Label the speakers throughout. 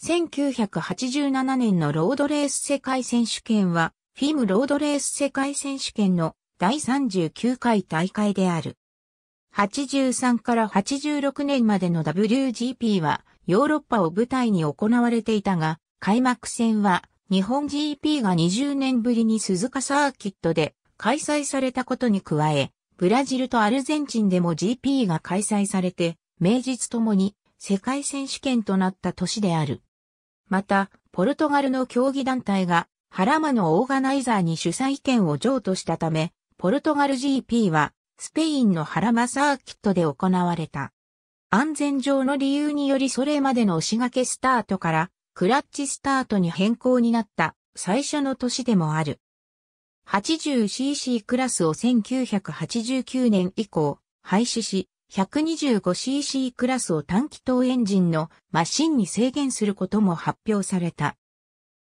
Speaker 1: 1987年のロードレース世界選手権は、フィムロードレース世界選手権の第39回大会である。83から86年までの WGP はヨーロッパを舞台に行われていたが、開幕戦は日本 GP が20年ぶりに鈴鹿サーキットで開催されたことに加え、ブラジルとアルゼンチンでも GP が開催されて、名実ともに世界選手権となった年である。また、ポルトガルの競技団体が、ハラマのオーガナイザーに主催権を譲渡したため、ポルトガル GP は、スペインのハラマサーキットで行われた。安全上の理由によりそれまでの押し掛けスタートから、クラッチスタートに変更になった最初の年でもある。80cc クラスを1989年以降、廃止し、125cc クラスを短気筒エンジンのマシンに制限することも発表された。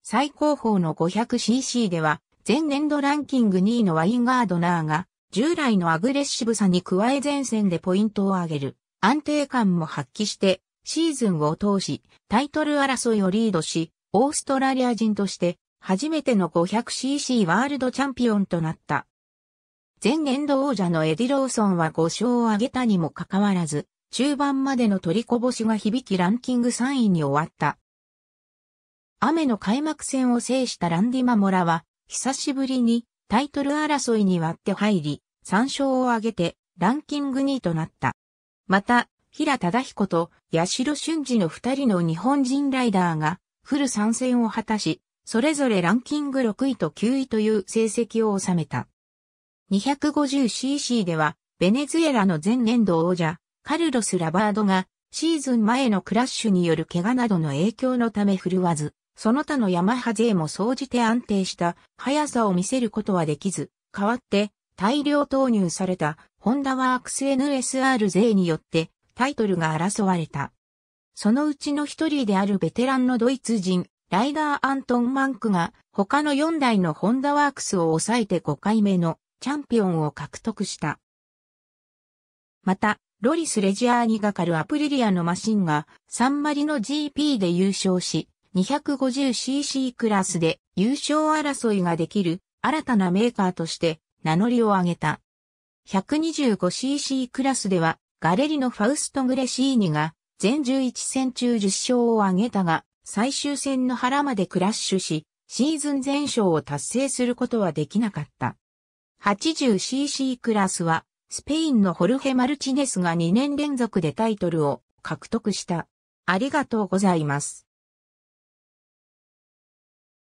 Speaker 1: 最高峰の 500cc では、前年度ランキング2位のワインガードナーが、従来のアグレッシブさに加え前線でポイントを上げる、安定感も発揮して、シーズンを通し、タイトル争いをリードし、オーストラリア人として、初めての 500cc ワールドチャンピオンとなった。前年度王者のエディ・ローソンは5勝を挙げたにもかかわらず、中盤までの取りこぼしが響きランキング3位に終わった。雨の開幕戦を制したランディ・マモラは、久しぶりにタイトル争いに割って入り、3勝を挙げてランキング2位となった。また、平忠彦と八代俊二の2人の日本人ライダーがフル参戦を果たし、それぞれランキング6位と9位という成績を収めた。250cc では、ベネズエラの前年度王者、カルロス・ラバードが、シーズン前のクラッシュによる怪我などの影響のため振るわず、その他のヤマハ勢も総じて安定した速さを見せることはできず、代わって大量投入されたホンダワークス NSR 勢によってタイトルが争われた。そのうちの一人であるベテランのドイツ人、ライダーアントン・マンクが他の4台のホンダワークスを抑えて5回目のチャンピオンを獲得した。また、ロリス・レジアーニがかるアプリリアのマシンがサンマリの GP で優勝し、250cc クラスで優勝争いができる新たなメーカーとして名乗りを上げた。125cc クラスではガレリのファウスト・グレシーニが全11戦中10勝を挙げたが最終戦の腹までクラッシュし、シーズン全勝を達成することはできなかった。80cc クラスは、スペインのホルヘ・マルチネスが2年連続でタイトルを獲得した。ありがとうございます。